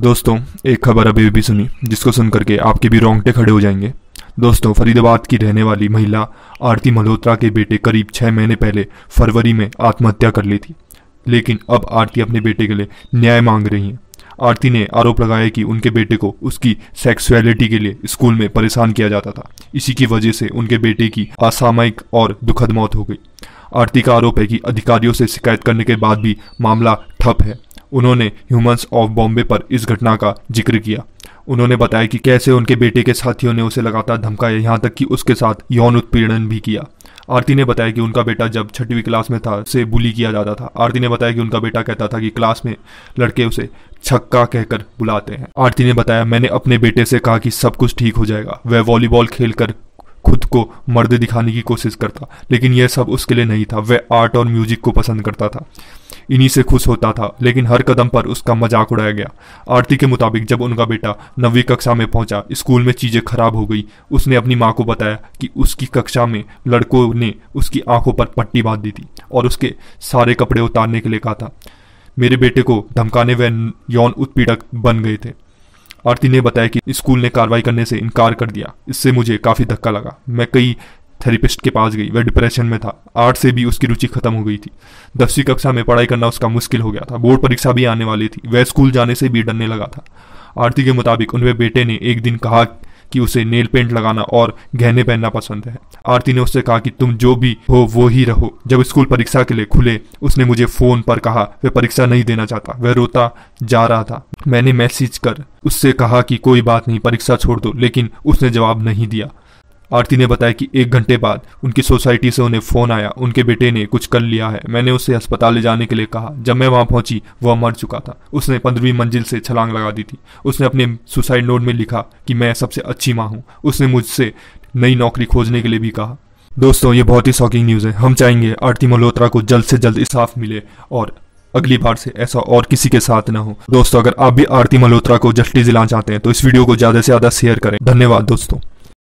दोस्तों एक खबर अभी भी सुनी जिसको सुन करके आपके भी रोंगटे खड़े हो जाएंगे दोस्तों फरीदाबाद की रहने वाली महिला आरती मल्होत्रा के बेटे करीब छः महीने पहले फरवरी में आत्महत्या कर ली थी लेकिन अब आरती अपने बेटे के लिए न्याय मांग रही हैं आरती ने आरोप लगाया कि उनके बेटे को उसकी सेक्सुअलिटी के लिए स्कूल में परेशान किया जाता था इसी की वजह से उनके बेटे की असामयिक और दुखद मौत हो गई आरती का आरोप है कि अधिकारियों से शिकायत करने के बाद भी मामला ठप है उन्होंने ह्यूमंस ऑफ बॉम्बे पर इस घटना का जिक्र किया उन्होंने बताया कि कैसे उनके बेटे के साथियों ने उसे लगातार धमकाया यहाँ तक कि उसके साथ यौन उत्पीड़न भी किया आरती ने बताया कि उनका बेटा जब छठवीं क्लास में था उसे बुली किया जाता था आरती ने बताया कि उनका बेटा कहता था कि क्लास में लड़के उसे छक्का कहकर बुलाते हैं आरती ने बताया मैंने अपने बेटे से कहा कि सब कुछ ठीक हो जाएगा वह वॉलीबॉल खेलकर खुद को मर्द दिखाने की कोशिश करता लेकिन यह सब उसके लिए नहीं था वह आर्ट और म्यूजिक को पसंद करता था इन्हीं से खुश होता था लेकिन हर कदम पर उसका मजाक उड़ाया गया आरती के मुताबिक जब उनका बेटा नवी कक्षा में पहुंचा स्कूल में चीज़ें खराब हो गई उसने अपनी माँ को बताया कि उसकी कक्षा में लड़कों ने उसकी आंखों पर पट्टी बांध दी थी और उसके सारे कपड़े उतारने के लिए कहा था मेरे बेटे को धमकाने व यौन उत्पीड़क बन गए थे आरती ने बताया कि स्कूल ने कार्रवाई करने से इनकार कर दिया इससे मुझे काफ़ी धक्का लगा मैं कई थेरेपिस्ट के पास गई वह डिप्रेशन में था आर्ट से भी उसकी रुचि खत्म हो गई थी दसवीं कक्षा में पढ़ाई करना उसका मुश्किल हो गया था बोर्ड परीक्षा भी आने वाली थी वह स्कूल जाने से भी डरने लगा था आरती के मुताबिक उनके बेटे ने एक दिन कहा कि उसे नेल पेंट लगाना और गहने पहनना पसंद है आरती ने उससे कहा कि तुम जो भी हो वो ही रहो जब स्कूल परीक्षा के लिए खुले उसने मुझे फोन पर कहा वह परीक्षा नहीं देना चाहता वह रोता जा रहा था मैंने मैसेज कर उससे कहा कि कोई बात नहीं परीक्षा छोड़ दो लेकिन उसने जवाब नहीं दिया आरती ने बताया कि एक घंटे बाद उनकी सोसाइटी से उन्हें फ़ोन आया उनके बेटे ने कुछ कर लिया है मैंने उसे अस्पताल ले जाने के लिए कहा जब मैं वहाँ पहुँची वह मर चुका था उसने पंद्रहवीं मंजिल से छलांग लगा दी थी उसने अपने सुसाइड नोट में लिखा कि मैं सबसे अच्छी माँ हूँ उसने मुझसे नई नौकरी खोजने के लिए भी कहा दोस्तों ये बहुत ही शॉकिंग न्यूज़ है हम चाहेंगे आरती मल्होत्रा को जल्द से जल्द इंसाफ मिले और अगली बार से ऐसा और किसी के साथ ना हो दोस्तों अगर आप भी आरती मल्होत्रा को जस्टिस दिलाना चाहते हैं तो इस वीडियो को ज़्यादा से ज़्यादा शेयर करें धन्यवाद दोस्तों